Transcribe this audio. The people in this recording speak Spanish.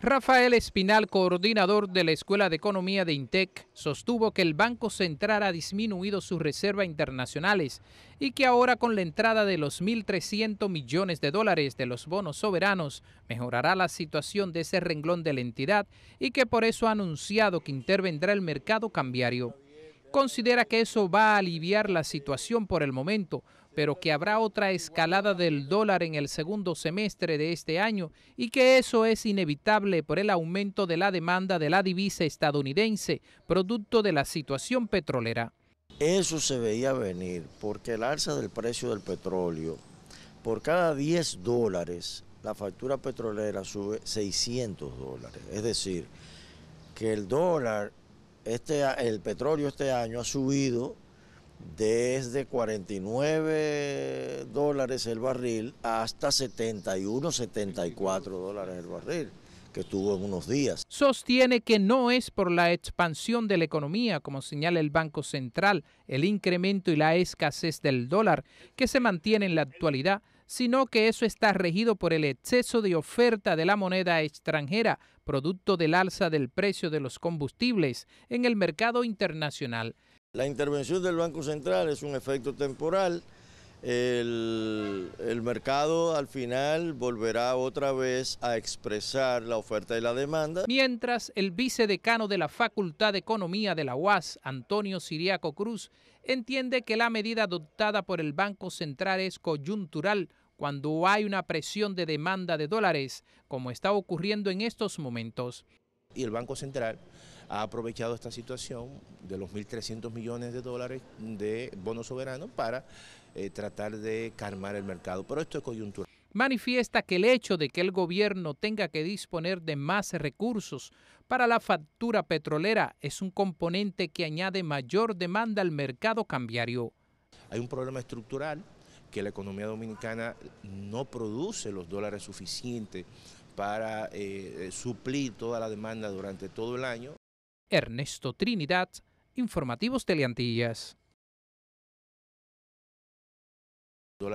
Rafael Espinal, coordinador de la Escuela de Economía de INTEC, sostuvo que el Banco Central ha disminuido sus reservas internacionales y que ahora con la entrada de los 1.300 millones de dólares de los bonos soberanos mejorará la situación de ese renglón de la entidad y que por eso ha anunciado que intervendrá el mercado cambiario. Considera que eso va a aliviar la situación por el momento, pero que habrá otra escalada del dólar en el segundo semestre de este año y que eso es inevitable por el aumento de la demanda de la divisa estadounidense, producto de la situación petrolera. Eso se veía venir porque el alza del precio del petróleo, por cada 10 dólares, la factura petrolera sube 600 dólares. Es decir, que el dólar, este, el petróleo este año ha subido desde 49 dólares el barril hasta 71, 74 dólares el barril que tuvo en unos días. Sostiene que no es por la expansión de la economía, como señala el Banco Central, el incremento y la escasez del dólar que se mantiene en la actualidad, sino que eso está regido por el exceso de oferta de la moneda extranjera, producto del alza del precio de los combustibles en el mercado internacional. La intervención del Banco Central es un efecto temporal. El, mercado al final volverá otra vez a expresar la oferta y la demanda. Mientras, el vicedecano de la Facultad de Economía de la UAS, Antonio Siriaco Cruz, entiende que la medida adoptada por el Banco Central es coyuntural cuando hay una presión de demanda de dólares, como está ocurriendo en estos momentos. Y el Banco Central ha aprovechado esta situación de los 1.300 millones de dólares de bonos soberanos para eh, tratar de calmar el mercado. Pero esto es coyuntural. Manifiesta que el hecho de que el gobierno tenga que disponer de más recursos para la factura petrolera es un componente que añade mayor demanda al mercado cambiario. Hay un problema estructural que la economía dominicana no produce los dólares suficientes para eh, eh, suplir toda la demanda durante todo el año. Ernesto Trinidad, Informativos Teleantillas.